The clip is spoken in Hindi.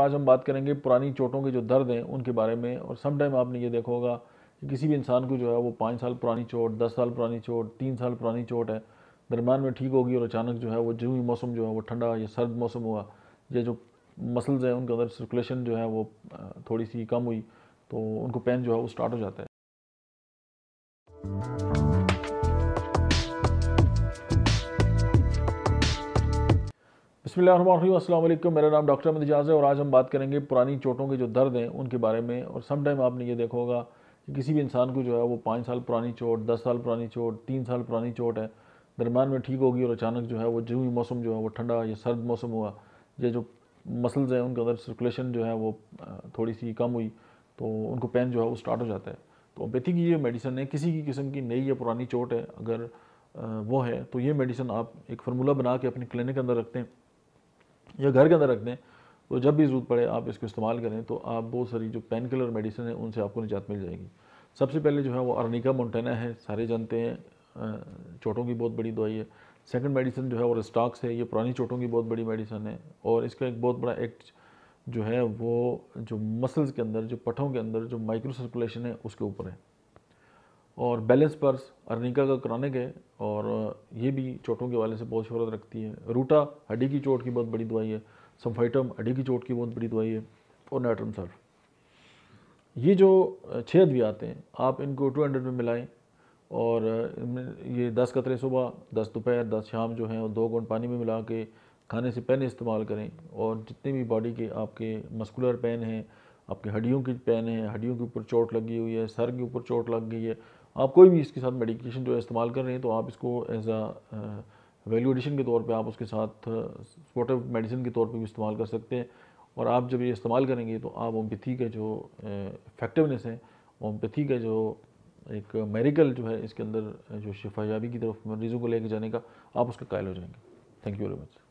आज हम बात करेंगे पुरानी चोटों के जो दर्द हैं उनके बारे में और समटाइम आपने ये देखा होगा कि किसी भी इंसान को जो है वो पाँच साल पुरानी चोट दस साल पुरानी चोट तीन साल पुरानी चोट है दरमियान में ठीक होगी और अचानक जो है वो जो भी मौसम जो है वो ठंडा या सर्द मौसम हुआ या जो मसल्स हैं उनके अंदर सर्कुलेशन जो है वो थोड़ी सी कम हुई तो उनको पेन जो है वो स्टार्ट हो जाता है बसमिल मेरा नाम डॉक्टर अहमद एजाज है और आज हम बात करेंगे पुरानी चोटों के जो दर्द हैं उनके बारे में और सम टाइम आपने ये देखा होगा कि किसी भी इंसान को जो है वो पाँच साल पुरानी चोट दस साल पुरानी चोट तीन साल पुरानी चोट है दरमियान में ठीक होगी और अचानक जो है वो जो भी मौसम जो है वो ठंडा या सर्द मौसम हुआ या जो मसल्स हैं उनके अंदर सर्कुलेशन जो है वो थोड़ी सी कम हुई तो उनको पेन जो है वो स्टार्ट हो जाता है तो बेथी की ये मेडिसिन है किसी की किस्म की नई या पुरानी चोट है अगर वो है तो ये मेडिसिन आप एक फार्मूला बना के अपने क्लिनिक के अंदर रखते हैं या घर के अंदर रख दें तो जब भी ज़रूरत पड़े आप इसको इस्तेमाल करें तो आप बहुत सारी जो पेन किलर मेडिसिन है उनसे आपको निजात मिल जाएगी सबसे पहले जो है वो अर्निका मोन्टेना है सारे जानते हैं चोटों की बहुत बड़ी दवाई है सेकंड मेडिसिन जो है वो स्टॉक्स है ये पुरानी चोटों की बहुत बड़ी मेडिसिन है और इसका एक बहुत बड़ा एक्ट जो है वो जो मसल्स के अंदर जो पठों के अंदर जो माइक्रो सर्कुलेशन है उसके ऊपर है और बैलेंस पर्स अर्निका का क्रॉनिक है और ये भी चोटों के वाले से बहुत शहरत रखती है रूटा हड्डी की चोट की बहुत बड़ी दवाई है सम्फाइटम हड्डी की चोट की बहुत बड़ी दवाई है और नाइट्रम सर्फ ये जो छः आते हैं आप इनको टू हंड्रेड में मिलाएँ और ये दस कतरे सुबह दस दोपहर दस शाम जो हैं और दो घंट पानी में मिला के खाने से पहले इस्तेमाल करें और जितने भी बॉडी के आपके मस्कुलर पेन हैं आपकी हड्डियों की पेन है हड्डियों के ऊपर चोट लगी हुई है सर के ऊपर चोट लग गई है आप कोई भी इसके साथ मेडिकेशन जो इस्तेमाल कर रहे हैं तो आप इसको एज आ वैल्यू एडिशन के तौर पे आप उसके साथ सपोर्टिव uh, मेडिसिन के तौर पे भी इस्तेमाल कर सकते हैं और आप जब ये इस्तेमाल करेंगे तो आप होम्योपैथी का जो इफेक्टिवनेस uh, है होम्योपैथी का जो एक मेरिकल जो है इसके अंदर uh, जो शिफायाबी की तरफ मरीज़ों को लेके जाने का आप उसका कायल हो जाएंगे थैंक यू वेरी मच